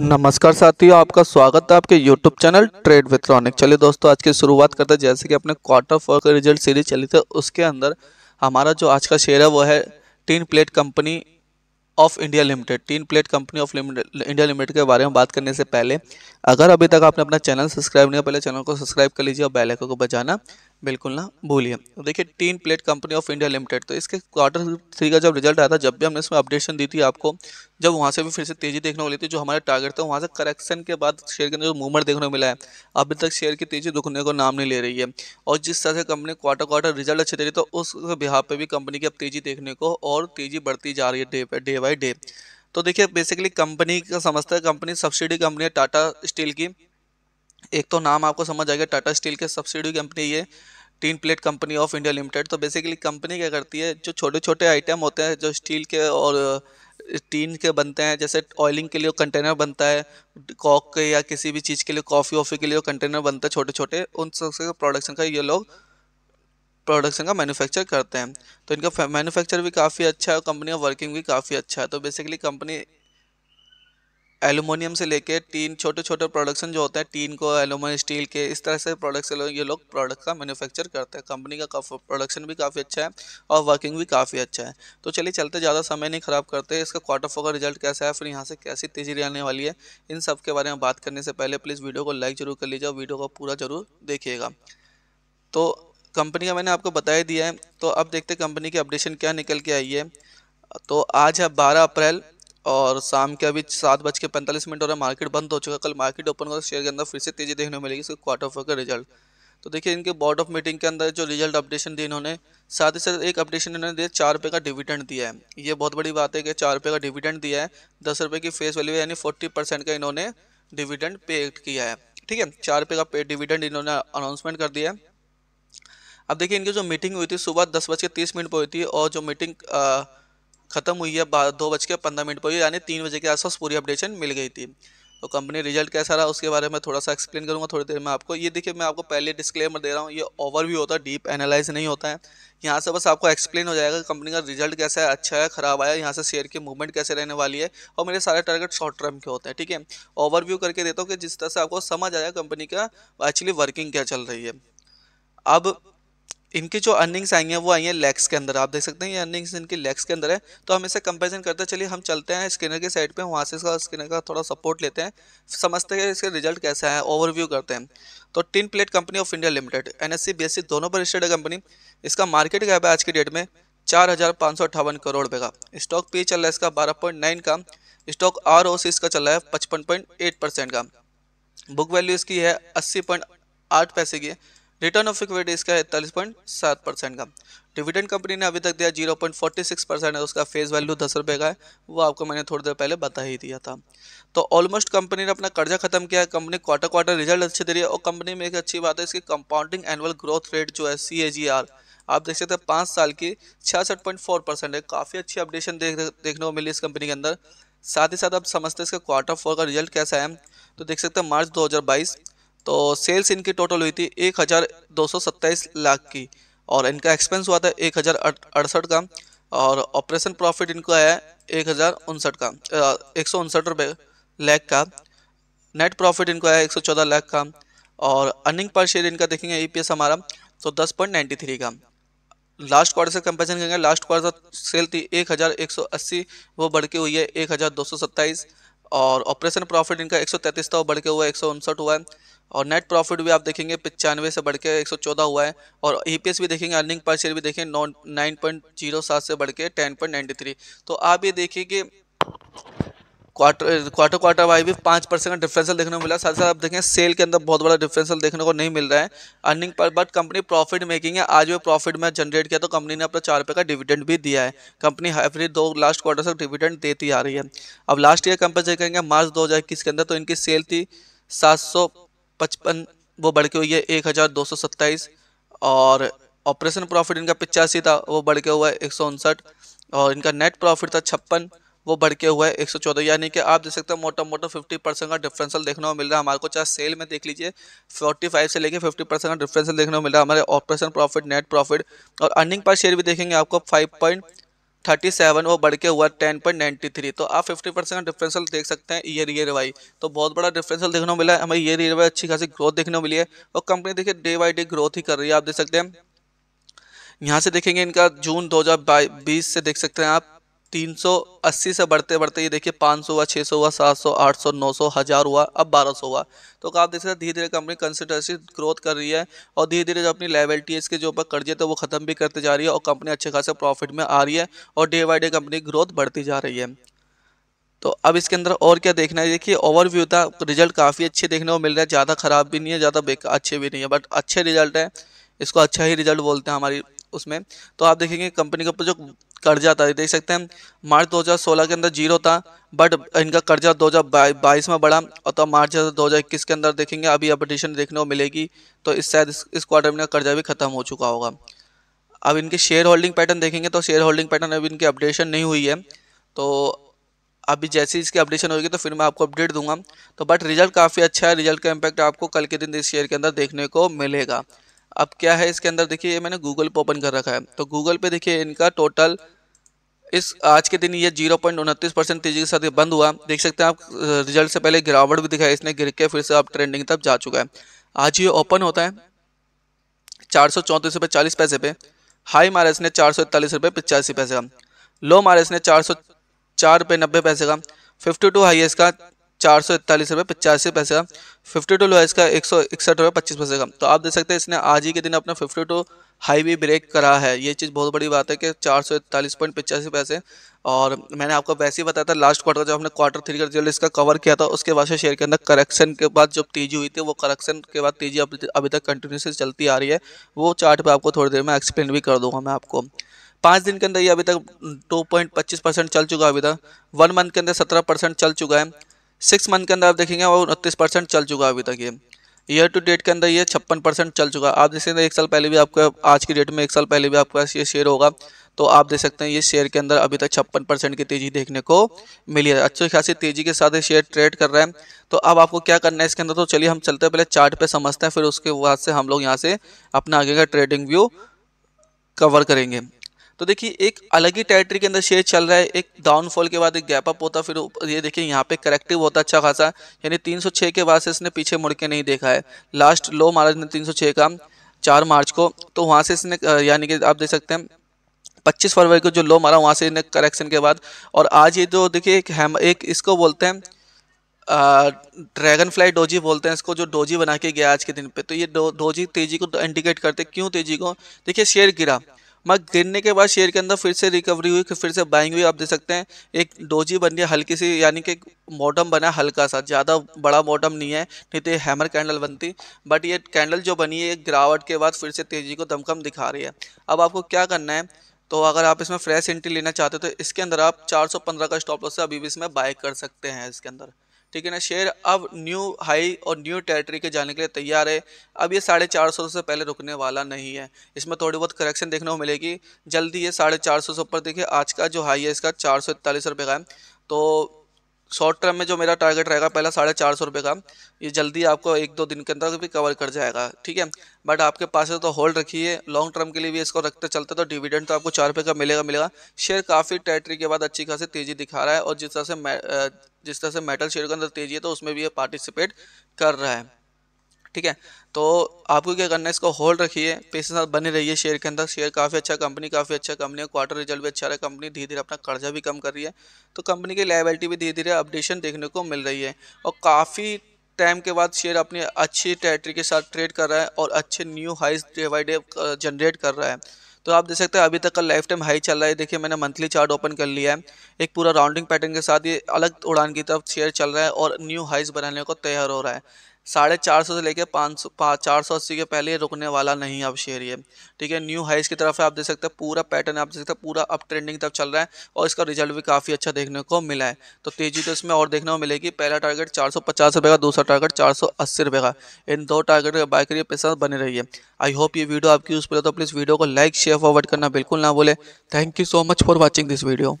नमस्कार साथियों आपका स्वागत है आपके YouTube channel trade with Ronik चलिए दोस्तों आज की शुरुआत करते हैं जैसे कि अपने क्वार्टर फोर का रिजल्ट सीरीज चली थी उसके अंदर हमारा जो आज का शेयर है वो है tin plate company of India limited tin plate company of India limited के बारे में बात करने से पहले अगर अभी तक आपने अपना चैनल सब्सक्राइब नहीं किया पहले चैनल को सब्सक्राइब कर लीजिए और बेलाइकन को बजाना बिल्कुल ना भूलिए तो देखिए tin plate company of India limited तो इसके क्वार्टर थ्री का जब रिजल्ट आया था जब भी हमने इसमें अपडेशन दी थी आपको जब वहाँ से भी फिर से तेजी देखने को मिली थी जो हमारे टारगेट था वहाँ से करेक्शन के बाद शेयर के अंदर जो मूवमेंट देखने को मिला है अभी तक शेयर की तेजी दुखने को नाम नहीं ले रही है और जिस तरह से कंपनी क्वार्टर क्वार्टर रिजल्ट अच्छे दे रही तो उस बिहार पर भी कंपनी की अब तेजी देखने को और तेजी बढ़ती जा रही है डे डे बाई डे तो देखिए बेसिकली कंपनी का समझता है कंपनी सब्सिडी कंपनी है टाटा स्टील की एक तो नाम आपको समझ आएगा टाटा स्टील के सब्सिडी कंपनी ये tin plate company of India limited तो बेसिकली कंपनी क्या करती है जो छोटे छोटे आइटम होते हैं जो स्टील के और टीन uh, के बनते हैं जैसे ऑयलिंग के लिए कंटेनर बनता है कॉक के या किसी भी चीज़ के लिए कॉफ़ी ऑफ़ी के लिए कंटेनर बनता है छोटे छोटे उन सबसे प्रोडक्शन का ये लोग प्रोडक्शन का मैन्युफैक्चर करते हैं तो इनका मैन्युफैक्चर भी काफ़ी अच्छा है कंपनी का वर्किंग भी काफ़ी अच्छा है तो बेसिकली कंपनी एलुमिनियम से लेके टीन छोटे छोटे प्रोडक्शन जो होते हैं टीन को एलुमिनियम स्टील के इस तरह से प्रोडक्ट्स ये लोग प्रोडक्ट का मैन्युफैक्चर करते हैं कंपनी का प्रोडक्शन भी काफ़ी अच्छा है और वर्किंग भी काफ़ी अच्छा है तो चलिए चलते ज़्यादा समय नहीं ख़राब करते इसका क्वार्टर फोर का रिजल्ट कैसा है फिर यहाँ से कैसी तेज़ी आने वाली है इन सब के बारे में बात करने से पहले प्लीज़ वीडियो को लाइक जरूर कर लीजिए और वीडियो को पूरा जरूर देखिएगा तो कंपनी का मैंने आपको बताया दिया है तो अब देखते कंपनी की अपडेशन क्या निकल के आई है तो आज है बारह अप्रैल और शाम के अभी सात बज के पैंतालीस मिनट हो रहा है मार्केट बंद हो चुका है कल मार्केट ओपन होगा शेयर के अंदर फिर से तेज़ी देखने को मिलेगी इसके क्वार्टर फोर का रिजल्ट तो देखिए इनके बोर्ड ऑफ मीटिंग के अंदर जो रिजल्ट अपडेशन दी इन्होंने साथ ही साथ एक अपडेशन इन्होंने दिया चार रुपये का डिविडेंड दिया है ये बहुत बड़ी बात है कि चार रुपये का डिविडेंड दिया है दस रुपये की फेस वैल्यू यानी फोर्टी परसेंट का इन्होंने डिविडेंड पे किया है ठीक है चार रुपये का पे डिविडेंड इन्होंने अनाउंसमेंट कर दिया है अब देखिए इनकी जो मीटिंग हुई थी सुबह दस बज के तीस मिनट पर हुई थी और जो मीटिंग खत्म हुई है दो बज के पंद्रह मिनट पर यानी तीन बजे के आसपास पूरी अपडेशन मिल गई थी तो कंपनी रिजल्ट कैसा रहा उसके बारे में थोड़ा सा एक्सप्लेन करूंगा थोड़ी देर में आपको ये देखिए मैं आपको पहले डिस्क्लेमर दे रहा हूँ ये ओवरव्यू होता है डीप एनालाइज नहीं होता है यहाँ से बस आपको एक्सप्लेन हो जाएगा कंपनी का रिजल्ट कैसा है अच्छा है खराब आया यहाँ से शेयर की मूवमेंट कैसे रहने वाली है और मेरे सारे टारगेट शॉर्ट टर्म के होते हैं ठीक है ओवरव्यू करके देता हूँ कि जिस तरह से आपको समझ आया कंपनी का एक्चुअली वर्किंग क्या चल रही है अब इनकी जो अर्निंग्स आई हैं वो आई हैं लैक्स के अंदर आप देख सकते हैं ये अर्निंग्स इनकी लैक्स के अंदर है तो हम इसे कंपेरिजन करते हैं चलिए हम चलते हैं स्किनर के साइड पे वहाँ से इसका स्किनर का थोड़ा सपोर्ट लेते हैं समझते हैं इसके रिजल्ट कैसा है ओवरव्यू करते हैं तो tin plate company of India limited N S दोनों पर रजिस्टर्ड है कंपनी इसका मार्केट गैप है आज की डेट में चार हज़ार पाँच सौ करोड़ रुपये का स्टॉक पे चल रहा है इसका बारह पॉइंट नाइन का स्टॉक आर ओ सी इसका चल रहा है पचपन पॉइंट एट परसेंट का बुक वैल्यू इसकी है अस्सी पॉइंट आठ पैसे की रिटर्न ऑफ इक्विटी इसका है इकतालीस पॉइंट सात परसेंट का डिविडेंड कंपनी ने अभी तक दिया zero point forty six percent है उसका फेस वैल्यू दस रुपये का है वो आपको मैंने थोड़ी देर पहले बता ही दिया था तो ऑलमोस्ट कंपनी ने अपना कर्जा खत्म किया है कंपनी क्वार्टर क्वार्टर रिजल्ट अच्छे दे रही है और कंपनी में एक अच्छी बात है इसकी कंपाउंडिंग एनुअल ग्रोथ रेट जो है सी ए जी आर आप देख सकते हैं पाँच साल की छियासठ पॉइंट फोर परसेंट है काफ़ी अच्छी अपडेशन देख देखने को मिली इस कंपनी के अंदर साथ ही साथ आप समझते हैं इसका क्वार्टर फोर का रिजल्ट कैसा है तो देख सकते हैं मार्च बाईस तो सेल्स इनकी टोटल हुई थी एक हज़ार दो सौ सत्ताईस लाख की और इनका एक्सपेंस हुआ था एक हज़ार अड़सठ का और ऑपरेशन प्रॉफिट इनको आया एक हज़ार उनसठ का एक सौ उनसठ रुपये लैख का नेट प्रॉफिट इनको आया एक सौ चौदह लाख का और अर्निंग पर शेयर इनका देखेंगे ई e हमारा तो दस पॉइंट नाइन्टी थ्री का लास्ट क्वार्टर से कंपेरिजन करेंगे लास्ट क्वार्टर सेल थी एक हज़ार एक सौ अस्सी वो बढ़ के हुई है एक हज़ार दो सौ सत्ताईस और ऑपरेशन प्रॉफिट इनका एक सौ तैंतीस था वो बढ़ के हुआ है एक सौ उनसठ हुआ है और नेट प्रॉफिट भी आप देखेंगे पचानवे से बढ़ के एक हुआ है और ई e भी देखेंगे अर्निंग पर शेयर भी देखेंगे नौ नाइन पॉइंट जीरो सात से बढ़ के टेन पॉइंट नाइन्टी थ्री तो आप ये देखिए कि क्वार्टर क्वार्टर क्वार्टर वाई भी पाँच परसेंट का डिफरेंसल देखने को मिला साथ साथ आप देखें सेल के अंदर बहुत बड़ा डिफरेंसल देखने को नहीं मिल रहा है earning per but company profit making है आज भी प्रॉफिट में जनरेट किया तो कंपनी ने अपना चार रुपये का डिविडेंड भी दिया है कंपनी एवरी दो लास्ट क्वार्टर से डिविडेंड देती आ रही है अब लास्ट ईयर कंपनी देखेंगे मार्च दो के अंदर तो इनकी सेल थी सात पचपन वो बढ़ के हुई है एक हज़ार दो सौ सत्ताईस और ऑपरेशन प्रॉफिट इनका पिचासी था वो बढ़ के हुआ है एक सौ उनसठ और इनका नेट प्रॉफिट था छप्पन वो बढ़ के हुआ है एक सौ चौदह यानी कि आप देख सकते हो मोटा मोटा फिफ्टी परसेंट का डिफरेंसल देखने को मिल रहा है हमारे को चाहे सेल में देख लीजिए फोर्टी फाइव से लेके फिफ्टी परसेंट का डिफरेंसल देखने को मिल रहा है हमारे ऑपरेशन प्रॉफिट नेट प्रॉफिट और अर्निंग पर शेयर भी देखेंगे आपको फाइव पॉइंट थर्टी सेवन वो बढ़ के हुआ टेन पॉइंट नाइन्टी थ्री तो आप फिफ्टी परसेंट डिफरेंसल देख सकते हैं ईयर ईयर वाई तो बहुत बड़ा डिफरेंसल देखने को मिला है हमें ईयर ईयर वाई अच्छी खासी ग्रोथ देखने को मिली है और कंपनी देखिए डे बाई डे ग्रोथ ही कर रही है आप देख सकते हैं यहाँ से देखेंगे इनका जून 2020 से देख सकते हैं आप 380 से बढ़ते बढ़ते ये देखिए 500 हुआ 600 हुआ 700 800 900 हज़ार हुआ अब 1200 हुआ तो आप देख सकते हैं धीरे धीरे कंपनी कंसिस्टेंसी ग्रोथ कर रही है और धीरे धीरे जो अपनी लाइबिलिटी इसके जो ऊपर कर्जे थे वो ख़त्म भी करते जा रही है और कंपनी अच्छे खासे प्रॉफिट में आ रही है और day by day company growth बढ़ती जा रही है तो अब इसके अंदर और क्या देखना है देखिए ओवरव्यू था रिजल्ट काफ़ी अच्छे देखने को मिल रहा है ज़्यादा ख़राब भी नहीं है ज़्यादा बेकार अच्छे भी नहीं है बट अच्छे रिजल्ट हैं इसको अच्छा ही रिजल्ट बोलते हैं हमारी उसमें तो आप देखेंगे कंपनी के ऊपर जो कर्जा था देख सकते हैं मार्च 2016 के अंदर जीरो था बट इनका कर्जा 2022 में बढ़ा और तो मार्च 2021 के अंदर देखेंगे अभी अपडेशन देखने को मिलेगी तो इस शायद इस क्वार्टर में कर्जा भी खत्म हो चुका होगा अब इनके शेयर होल्डिंग पैटर्न देखेंगे तो शेयर होल्डिंग पैटर्न अभी इनकी अपडेशन नहीं हुई है तो अभी जैसे इसकी अपडेशन होगी तो फिर मैं आपको अपडेट दूंगा तो बट रिजल्ट काफ़ी अच्छा है रिजल्ट का इम्पैक्ट आपको कल के दिन इस शेयर के अंदर देखने को मिलेगा अब क्या है इसके अंदर देखिए ये मैंने गूगल पे ओपन कर रखा है तो गूगल पे देखिए इनका टोटल इस आज के दिन ये जीरो पॉइंट उनतीस परसेंट तेजी के साथ बंद हुआ देख सकते हैं आप रिजल्ट से पहले गिरावट भी दिखाई इसने गिर के फिर से आप ट्रेंडिंग तक जा चुका है आज ये ओपन होता है चार सौ चौंतीस रुपये चालीस पैसे पे हाई मारा इसने चार सौ इकतालीस रुपये पचासी पैसे का लो मारा इसने चार सौ चार रुपये नब्बे पैसे का फिफ्टी टू हाई इसका चार सौ इकतालीस रुपये पचासी पैसे का फिफ्टी टू लो है इसका एक सौ इकसठ रुपये पच्चीस पैसे का तो आप देख सकते हैं इसने आज ही के दिन अपना फिफ्टी टू हाई भी ब्रेक करा है ये चीज़ बहुत बड़ी बात है कि चार सौ इकतालीस पॉइंट पचासी पैसे और मैंने आपको वैसे ही बताया था लास्ट क्वार्टर जब हमने क्वार्टर थ्री का रिजल्ट इसका कवर किया था उसके बाद से शेयर के अंदर करेक्शन के बाद जब तेजी हुई थी वो करेक्शन के बाद तेजी अभी तक कंटिन्यूसली चलती आ रही है वो चार्ट पर आपको थोड़ी देर में एक्सप्लेन भी कर दूंगा मैं आपको पाँच दिन के अंदर ये अभी तक 2.25 परसेंट चल चुका है अभी तक वन मंथ के अंदर 17 परसेंट चल चुका है सिक्स मंथ के अंदर आप देखेंगे वो उनतीस परसेंट चल चुका है अभी तक ये ईयर टू डेट के अंदर ये छप्पन परसेंट चल चुका आप देख सकते हैं एक साल पहले भी आपका आज की डेट में एक साल पहले भी आपका ये शेयर होगा तो आप देख सकते हैं ये शेयर के अंदर अभी तक छप्पन परसेंट की तेज़ी देखने को मिली है अच्छी खासी तेज़ी के साथ ये शेयर ट्रेड कर रहे हैं तो अब आपको क्या करना है इसके अंदर तो चलिए हम चलते हैं पहले चार्ट पे समझते हैं फिर उसके बाद से हम लोग यहाँ से अपना आगे का ट्रेडिंग व्यू कवर करेंगे तो देखिए एक अलग ही टेरिटरी के अंदर शेयर चल रहा है एक डाउनफॉल के बाद एक गैप अप होता फिर ये देखिए यहाँ पे करेक्टिव होता अच्छा खासा यानी 306 के बाद से इसने पीछे मुड़ के नहीं देखा है लास्ट लो महाराज ने 306 का चार मार्च को तो वहाँ से इसने यानी कि आप देख सकते हैं पच्चीस फरवरी को जो लो मारा वहाँ से इन्हें करेक्शन के बाद और आज ये जो देखिए एक हैम एक इसको बोलते हैं ड्रैगन फ्लाई डोजी बोलते हैं इसको जो डोजी बना के गया आज के दिन पे तो ये डो, डोजी तेजी को इंडिकेट करते क्यों तेजी को देखिए शेयर गिरा मग गिरने के बाद शेयर के अंदर फिर से रिकवरी हुई फिर से बाइंग हुई आप देख सकते हैं एक डोजी बन गया हल्की सी यानी कि मॉडम बना हल्का सा ज़्यादा बड़ा मॉडम नहीं है नहीं तो हैमर कैंडल बनती बट ये कैंडल जो बनी है गिरावट के बाद फिर से तेज़ी को दमकम दिखा रही है अब आपको क्या करना है तो अगर आप इसमें फ्रेश एंट्री लेना चाहते हो तो इसके अंदर आप 415 का स्टॉप लॉस से अभी भी इसमें बाय कर सकते हैं इसके अंदर ठीक है ना शेयर अब न्यू हाई और न्यू टेरिटरी के जाने के लिए तैयार है अब ये साढ़े चार सौ से पहले रुकने वाला नहीं है इसमें थोड़ी बहुत करेक्शन देखने को मिलेगी जल्दी ये साढ़े चार सौ से ऊपर देखिए आज का जो हाई है इसका चार सौ इकतालीस रुपये का है तो शॉर्ट टर्म में जो मेरा टारगेट रहेगा पहला साढ़े चार सौ रुपये का ये जल्दी आपको एक दो दिन के अंदर भी कवर कर जाएगा ठीक है बट आपके पास तो होल्ड रखिए लॉन्ग टर्म के लिए भी इसको रखते चलते तो डिविडेंड तो आपको चार रुपये का मिलेगा मिलेगा शेयर काफ़ी टैटरी के बाद अच्छी खासी तेज़ी दिखा रहा है और जिस तरह से जिस तरह से मेटल शेयर के अंदर तेज़ी है तो उसमें भी ये पार्टिसिपेट कर रहा है ठीक है तो आपको क्या करना है इसको होल्ड रखिए पैसे साथ बने रहिए शेयर के अंदर शेयर काफ़ी अच्छा कंपनी काफ़ी अच्छा कंपनी है क्वार्टर रिजल्ट भी अच्छा रहा है कंपनी धीरे धीरे अपना कर्जा भी कम कर रही है तो कंपनी की लाइबिलिटी भी धीरे धीरे अपडेशन देखने को मिल रही है और काफ़ी टाइम के बाद शेयर अपनी अच्छी टेरेटरी के साथ ट्रेड कर रहा है और अच्छे new highs day by day generate कर रहा है तो आप देख सकते हैं अभी तक का लाइफ टाइम हाई चल रहा है देखिए मैंने मंथली चार्ट ओपन कर लिया है एक पूरा राउंडिंग पैटर्न के साथ ये अलग उड़ान की तरफ शेयर चल रहा है और न्यू हाइज बनाने को तैयार हो रहा है साढ़े चार सौ से लेकर पाँच सौ पाँच चार सौ अस्सी के पहले रुकने वाला नहीं अब शेयर ये ठीक है न्यू हाइस की तरफ है आप देख सकते हैं पूरा पैटर्न आप देख सकते हैं पूरा अप ट्रेंडिंग तक चल रहा है और इसका रिजल्ट भी काफ़ी अच्छा देखने को मिला है तो तेज़ी तो इसमें और देखने को मिलेगी पहला टारगेट चार सौ पचास रुपये का दूसरा टारगेट चार सौ अस्सी का इन दो टारगेट के बाइक करिए पैसा बने है आई होप ये वीडियो आपकी यूज़फुल है तो प्लीज़ वीडियो को लाइक शेयर फॉरवर्ड करना बिल्कुल ना भूलें thank you so much for watching this video